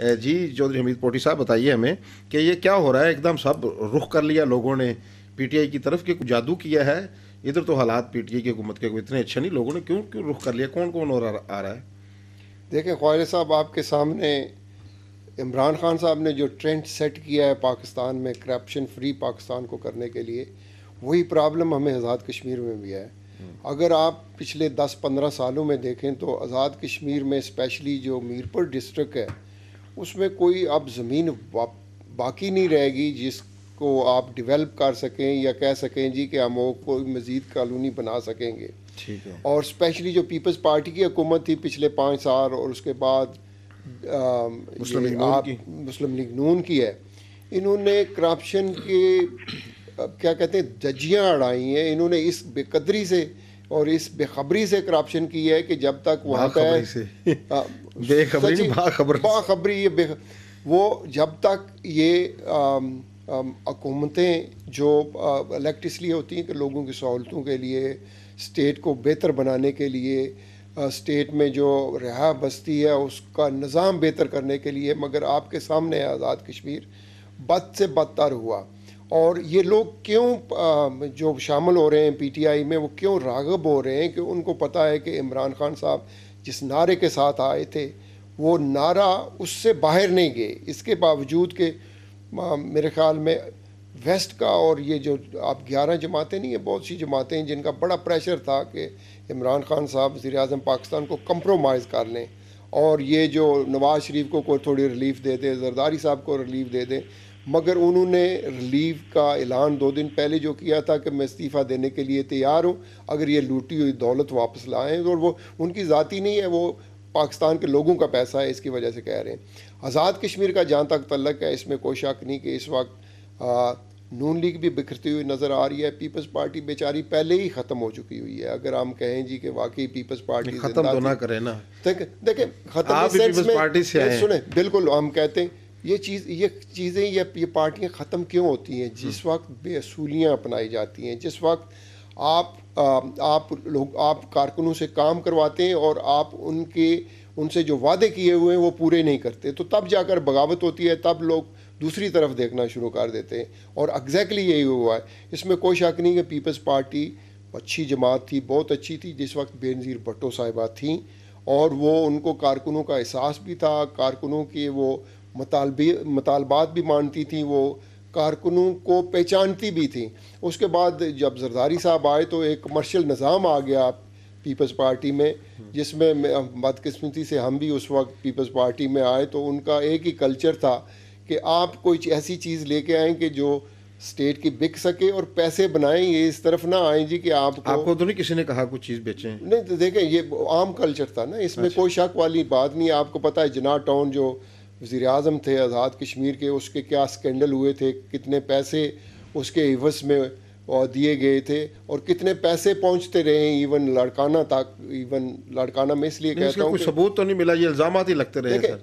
जी चौधरी हमीद पोटी साहब बताइए हमें कि ये क्या हो रहा है एकदम सब रुख कर लिया लोगों ने पीटीआई की तरफ कि जादू किया है इधर तो हालात पीटीआई की हुकूमत के इतने अच्छे नहीं लोगों ने क्यों क्यों रुख कर लिया कौन कौन और आ रहा है देखिए ख्वाज साहब आपके सामने इमरान खान साहब ने जो ट्रेंड सेट किया है पाकिस्तान में करप्शन फ्री पाकिस्तान को करने के लिए वही प्रॉब्लम हमें आज़ाद कश्मीर में भी है हम्म। अगर आप पिछले 10-15 सालों में देखें तो आज़ाद कश्मीर में स्पेशली जो मीरपुर डिस्ट्रिक्ट है उसमें कोई अब ज़मीन बाकी नहीं रहेगी जिसको आप डेवलप कर सकें या कह सकें जी कि हम वो कोई मज़ीद कॉलोनी बना सकेंगे ठीक है और स्पेशली जो पीपल्स पार्टी की हुकूमत थी पिछले पाँच साल और उसके बाद मुस्लिम लीग नून की है इन्होंने करप्शन के क्या कहते हैं जजियाँ अड़ाई हैं इन्होंने इस बेकदरी से और इस बेखबरी से करप्शन की है कि जब तक वहाँ पे बेखबरी बाखबरी बाखबरी ये बे वो जब तक ये हुकूमतें जो इलेक्ट्रिसली इसलिए होती हैं कि लोगों की सहूलतों के लिए स्टेट को बेहतर बनाने के लिए आ, स्टेट में जो रहा बस्ती है उसका निज़ाम बेहतर करने के लिए मगर आपके सामने आज़ाद कश्मीर बद से बदतर हुआ और ये लोग क्यों जो शामिल हो रहे हैं पीटीआई में वो क्यों रागब हो रहे हैं कि उनको पता है कि इमरान खान साहब जिस नारे के साथ आए थे वो नारा उससे बाहर नहीं गए इसके बावजूद के मेरे ख्याल में वेस्ट का और ये जो आप ग्यारह जमातें नहीं हैं बहुत सी जमातें हैं जिनका बड़ा प्रेशर था कि इमरान खान साहब वज़ी पाकिस्तान को कम्प्रोमाइज़ कर लें और ये जो नवाज़ शरीफ को कोई थोड़ी रिलीफ दे दे जरदारी साहब को रिलीफ दे दे मगर उन्होंने रिलीफ का ऐलान दो दिन पहले जो किया था कि मैं इस्तीफ़ा देने के लिए तैयार हूँ अगर ये लूटी हुई दौलत वापस लाएँ और वो उनकी ज़ाती नहीं है वो पाकिस्तान के लोगों का पैसा है इसकी वजह से कह रहे हैं आज़ाद कश्मीर का जहाँ तक तलक है इसमें कोई शक नहीं कि इस वक्त नून लीग भी बिखरती हुई नज़र आ रही है पीपल्स पार्टी बेचारी पहले ही ख़त्म हो चुकी हुई है अगर हम कहें जी कि वाकई पीपल्स पार्टी ख़त्म तो ना करें ना देखें ख़त्म पार्टी से सुने बिल्कुल हम कहते हैं ये चीज़ ये चीज़ें ये ये पार्टियाँ ख़त्म क्यों होती हैं जिस हम्म। वक्त बेसूलियाँ अपनाई जाती हैं जिस वक्त आप आ, आप लोग आप कारकुनों से काम करवाते हैं और आप उनके उनसे जो वादे किए हुए हैं वो पूरे नहीं करते तो तब जाकर बगावत होती है तब लोग दूसरी तरफ देखना शुरू कर देते हैं और एग्जैक्टली exactly यही हुआ है इसमें कोई शक नहीं कि पीपल्स पार्टी अच्छी जमात थी बहुत अच्छी थी जिस वक्त बेनज़ीर भट्टो साहिबा थी और वो उनको कारकुनों का एहसास भी था कारकुनों के वो मतालबे मतालबात भी मानती थी वो कारकुनों को पहचानती भी थी उसके बाद जब जरदारी साहब आए तो एक कमर्शल निज़ाम आ गया पीपल्स पार्टी में जिसमें बदकस्मती से हम भी उस वक्त पीपल्स पार्टी में आए तो उनका एक ही कल्चर था कि आप कोई ऐसी चीज़ लेके आएँ कि जो स्टेट की बिक सके और पैसे बनाएं ये इस तरफ ना आए जी कि आप आपको तो नहीं किसी ने कहा कुछ चीज़ बेचें नहीं तो देखें ये आम कल्चर था ना इसमें अच्छा। कोई शक वाली बात नहीं आपको पता है जना टाउन जो वज़ी अजम थे आज़ाद कश्मीर के उसके क्या स्कैंडल हुए थे कितने पैसे उसके हिवस में और दिए गए थे और कितने पैसे पहुंचते रहे इवन लड़काना तक इवन लड़काना में इसलिए कहता हूँ सबूत तो नहीं मिला ये इल्ज़ाम ही लगते रहे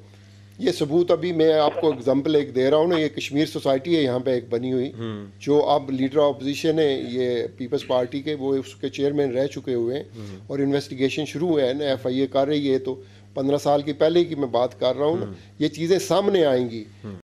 ये सबूत अभी मैं आपको एग्जांपल एक दे रहा हूँ ना ये कश्मीर सोसाइटी है यहाँ पे एक बनी हुई हम्म। जो अब लीडर ऑफ अपोजिशन है ये पीपल्स पार्टी के वो उसके चेयरमैन रह चुके हुए हैं हम्म। और इन्वेस्टिगेशन शुरू हुए हैं एफ आई ए कर रही है तो पंद्रह साल की पहले की मैं बात कर रहा हूँ ना हम्म। ये चीज़ें सामने आएंगी